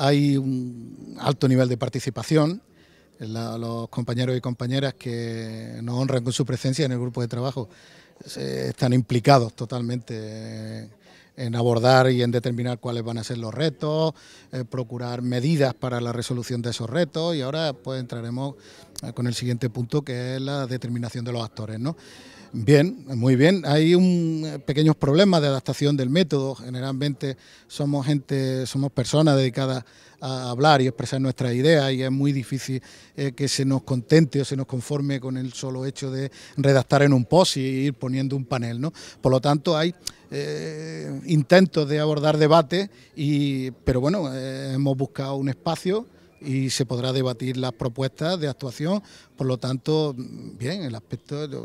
Hay un alto nivel de participación. los compañeros y compañeras que nos honran con su presencia en el grupo de trabajo están implicados totalmente en, abordar y en determinar cuáles van a ser los retos, eh, procurar medidas para la resolución de esos retos y ahora pues entraremos con el siguiente punto que es la determinación de los actores, ¿no? Bien, muy bien. Hay un, eh, pequeños problemas de adaptación del método. Generalmente somos gente, somos personas dedicadas a hablar y expresar nuestras ideas y es muy difícil eh, que se nos contente o se nos conforme con el solo hecho de redactar en un post y ir poniendo un panel, ¿no? Por lo tanto, hay eh, intentos de abordar debate... y, pero bueno, hemos buscado un espacio y se podrá debatir las propuestas de actuación. Por lo tanto, bien, el aspecto, el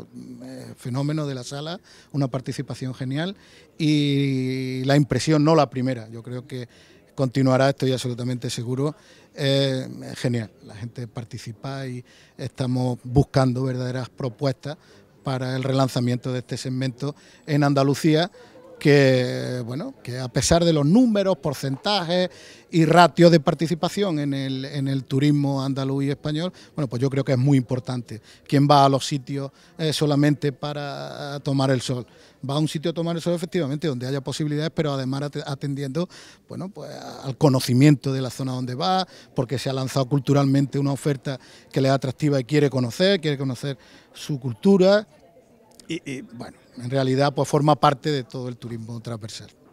eh, fenómeno de la sala, una participación genial y la impresión, no la primera. Yo creo que continuará, estoy absolutamente seguro. Eh, genial, la gente participa y estamos buscando verdaderas propuestas para el relanzamiento de este segmento en Andalucía que, bueno, que a pesar de los números, porcentajes y ratios de participación en el, en el turismo andaluz y español, bueno, pues yo creo que es muy importante. ...quien va a los sitios eh, solamente para tomar el sol? Va a un sitio a tomar el sol efectivamente donde haya posibilidades, pero además atendiendo, bueno, pues al conocimiento de la zona donde va, porque se ha lanzado culturalmente una oferta que le es atractiva y quiere conocer, quiere conocer su cultura, y, bueno, en realidad pues forma parte de todo el turismo transversal.